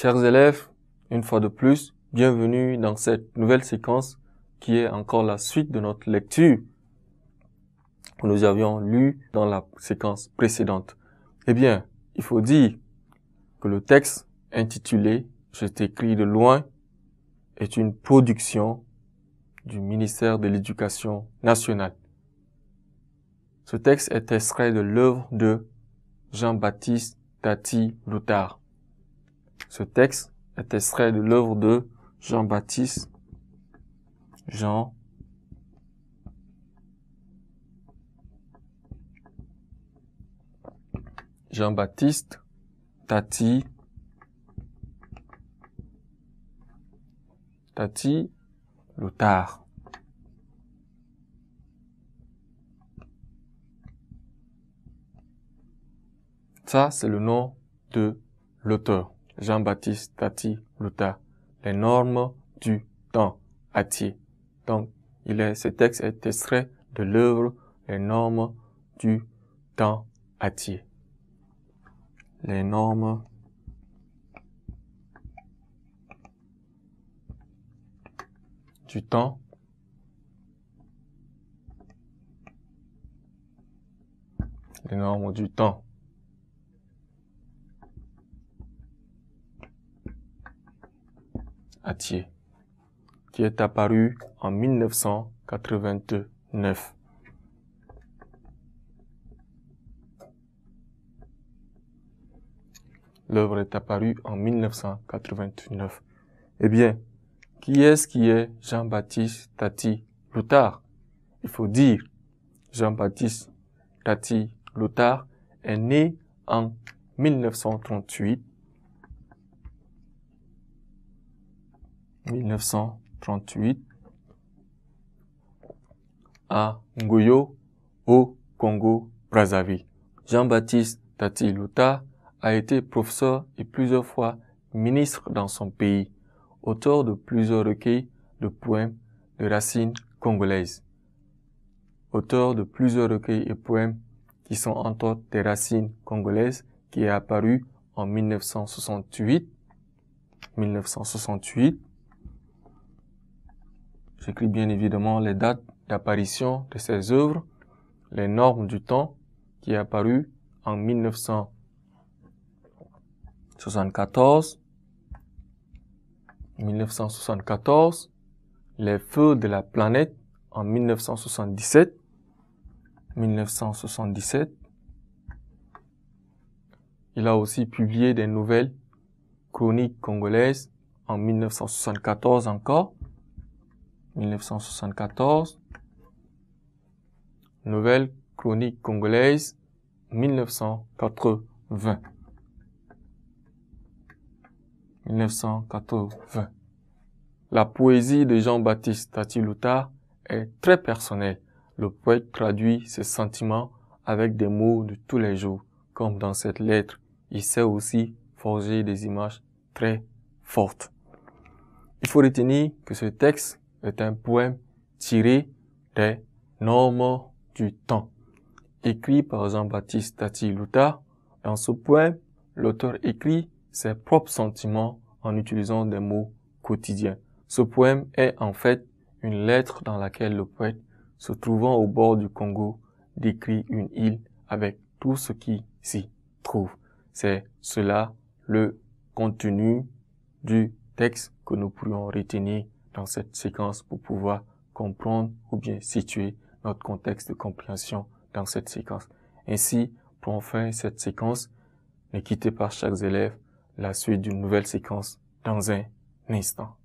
Chers élèves, une fois de plus, bienvenue dans cette nouvelle séquence qui est encore la suite de notre lecture que nous avions lue dans la séquence précédente. Eh bien, il faut dire que le texte intitulé Je écrit de loin est une production du ministère de l'Éducation nationale. Ce texte est extrait de l'œuvre de Jean-Baptiste Tati Loutard. Ce texte est extrait de l'œuvre de Jean-Baptiste Jean Jean-Baptiste Tati Tati Lothar. Ça, c'est le nom de l'auteur. Jean-Baptiste Tati Luta, Les normes du temps, attier Donc, il est, ce texte est extrait de l'œuvre Les normes du temps, attier Les normes du temps les normes du temps. Atier, qui est apparu en 1989. L'œuvre est apparue en 1989. Eh bien, qui est-ce qui est Jean-Baptiste Tati Loutard Il faut dire, Jean-Baptiste Tati Loutard est né en 1938 1938 à Ngoyo au Congo-Brazzaville. Jean-Baptiste Tati Luta a été professeur et plusieurs fois ministre dans son pays, auteur de plusieurs recueils de poèmes de racines congolaises. Auteur de plusieurs recueils et poèmes qui sont entre autres des racines congolaises qui est apparu en 1968, 1968 J'écris bien évidemment les dates d'apparition de ses œuvres, les normes du temps qui est apparu en 1974, 1974, les feux de la planète en 1977, 1977. Il a aussi publié des nouvelles chroniques congolaises en 1974 encore. 1974. Nouvelle chronique congolaise 1980. 1980. La poésie de Jean-Baptiste Tatiluta est très personnelle. Le poète traduit ses sentiments avec des mots de tous les jours, comme dans cette lettre. Il sait aussi forger des images très fortes. Il faut retenir que ce texte est un poème tiré des normes du temps, écrit par Jean-Baptiste Tati Luta. Dans ce poème, l'auteur écrit ses propres sentiments en utilisant des mots quotidiens. Ce poème est en fait une lettre dans laquelle le poète, se trouvant au bord du Congo, décrit une île avec tout ce qui s'y trouve. C'est cela le contenu du texte que nous pourrions retenir dans cette séquence pour pouvoir comprendre ou bien situer notre contexte de compréhension dans cette séquence. Ainsi, pour enfin cette séquence, ne quittez pas chaque élève la suite d'une nouvelle séquence dans un instant.